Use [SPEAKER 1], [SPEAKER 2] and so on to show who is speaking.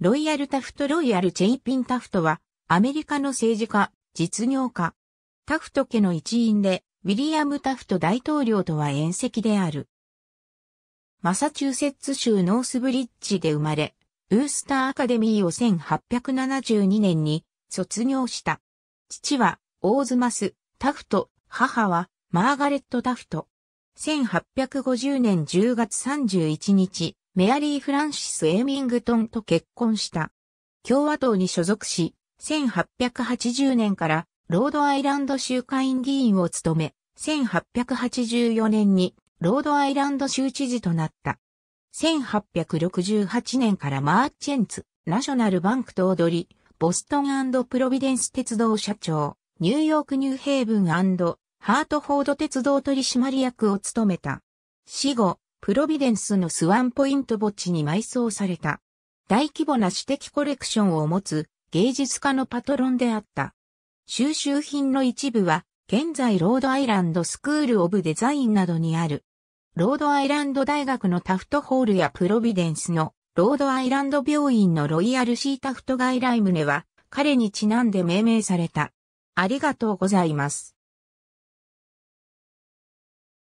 [SPEAKER 1] ロイヤルタフト・ロイヤル・チェイピン・タフトは、アメリカの政治家、実業家。タフト家の一員で、ウィリアム・タフト大統領とは縁戚である。マサチューセッツ州ノースブリッジで生まれ、ウースターアカデミーを1872年に卒業した。父は、オーズマス・タフト、母は、マーガレット・タフト。1850年10月31日、メアリー・フランシス・エーミングトンと結婚した。共和党に所属し、1880年からロードアイランド州会員議員を務め、1884年にロードアイランド州知事となった。1868年からマーチェンツ、ナショナルバンクと踊り、ボストンプロビデンス鉄道社長、ニューヨークニューヘイブンハートフォード鉄道取締役を務めた。死後、プロビデンスのスワンポイント墓地に埋葬された。大規模な私的コレクションを持つ芸術家のパトロンであった。収集品の一部は、現在ロードアイランドスクールオブデザインなどにある。ロードアイランド大学のタフトホールやプロビデンスのロードアイランド病院のロイヤルシータフト外来棟は彼にちなんで命名された。ありがとうございます。